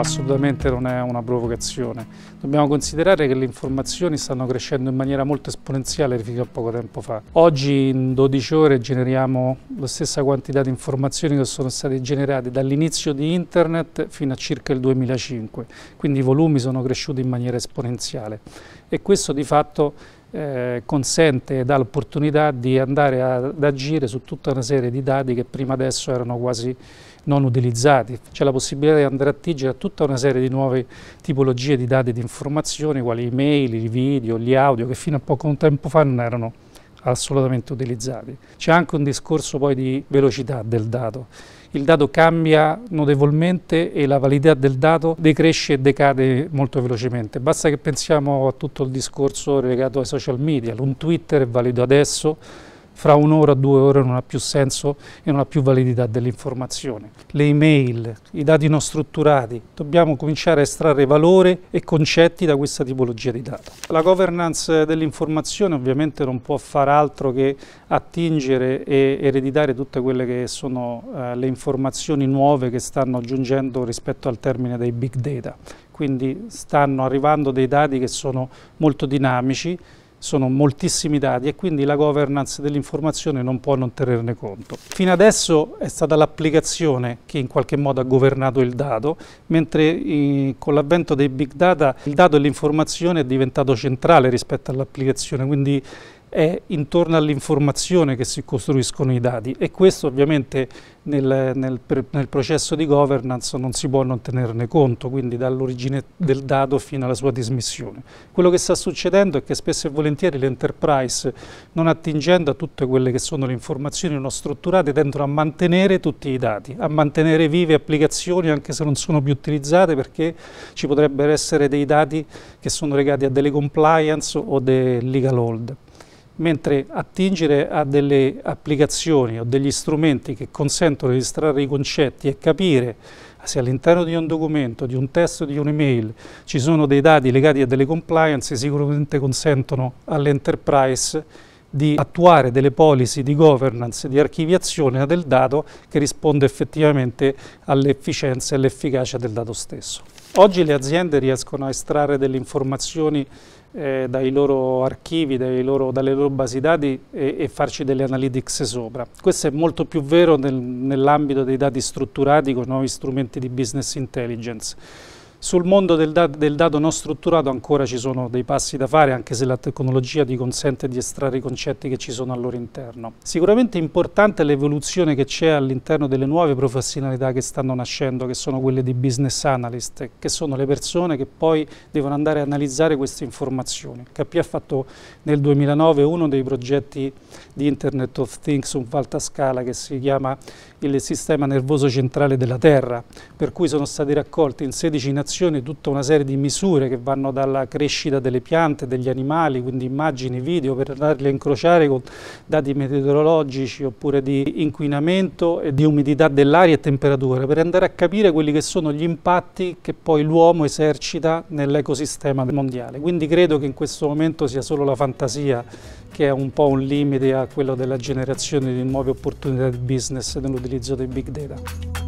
assolutamente non è una provocazione. Dobbiamo considerare che le informazioni stanno crescendo in maniera molto esponenziale fino a poco tempo fa. Oggi in 12 ore generiamo la stessa quantità di informazioni che sono state generate dall'inizio di internet fino a circa il 2005, quindi i volumi sono cresciuti in maniera esponenziale e questo di fatto eh, consente e dà l'opportunità di andare ad agire su tutta una serie di dati che prima adesso erano quasi non utilizzati, c'è la possibilità di andare a tigere a tutta una serie di nuove tipologie di dati e di informazioni, quali i mail, i video, gli audio, che fino a poco tempo fa non erano assolutamente utilizzati. C'è anche un discorso poi di velocità del dato. Il dato cambia notevolmente e la validità del dato decresce e decade molto velocemente. Basta che pensiamo a tutto il discorso legato ai social media. Un Twitter è valido adesso, fra un'ora o due ore non ha più senso e non ha più validità dell'informazione. Le email, i dati non strutturati, dobbiamo cominciare a estrarre valore e concetti da questa tipologia di dati. La governance dell'informazione ovviamente non può far altro che attingere e ereditare tutte quelle che sono eh, le informazioni nuove che stanno giungendo rispetto al termine dei big data. Quindi stanno arrivando dei dati che sono molto dinamici, sono moltissimi dati e quindi la governance dell'informazione non può non tenerne conto. Fino adesso è stata l'applicazione che in qualche modo ha governato il dato, mentre eh, con l'avvento dei big data il dato e l'informazione è diventato centrale rispetto all'applicazione, quindi è intorno all'informazione che si costruiscono i dati e questo ovviamente nel, nel, nel, processo di governance non si può non tenerne conto, quindi dall'origine del dato fino alla sua dismissione. Quello che sta succedendo è che spesso e volentieri l'enterprise, non attingendo a tutte quelle che sono le informazioni non strutturate, tendono a mantenere tutti i dati, a mantenere vive applicazioni anche se non sono più utilizzate perché ci potrebbero essere dei dati che sono legati a delle compliance o dei legal hold mentre attingere a delle applicazioni o degli strumenti che consentono di estrarre i concetti e capire se all'interno di un documento, di un testo, di un'email ci sono dei dati legati a delle compliance, sicuramente consentono all'enterprise di attuare delle policy di governance, di archiviazione del dato che risponde effettivamente all'efficienza e all'efficacia del dato stesso. Oggi le aziende riescono a estrarre delle informazioni eh, dai loro archivi, dai loro, dalle loro basi dati e, e, farci delle analytics sopra. Questo è molto più vero nel, nell'ambito dei dati strutturati con nuovi strumenti di business intelligence. Sul mondo del, da del, dato non strutturato ancora ci sono dei passi da fare, anche se la tecnologia ti consente di estrarre i concetti che ci sono al loro interno. Sicuramente è importante l'evoluzione che c'è all'interno delle nuove professionalità che stanno nascendo, che sono quelle di business analyst, che sono le persone che poi devono andare a analizzare queste informazioni. KP ha fatto nel 2009 uno dei progetti di Internet of Things su alta scala che si chiama il sistema nervoso centrale della Terra, per cui sono stati raccolti in 16 nazioni applicazione tutta una serie di misure che vanno dalla crescita delle piante, degli animali, quindi immagini, video per andarli a incrociare con dati meteorologici oppure di inquinamento e di umidità dell'aria e temperatura per andare a capire quelli che sono gli impatti che poi l'uomo esercita nell'ecosistema mondiale. Quindi credo che in questo momento sia solo la fantasia che è un po' un limite a quello della generazione di nuove opportunità di business nell'utilizzo dei big data.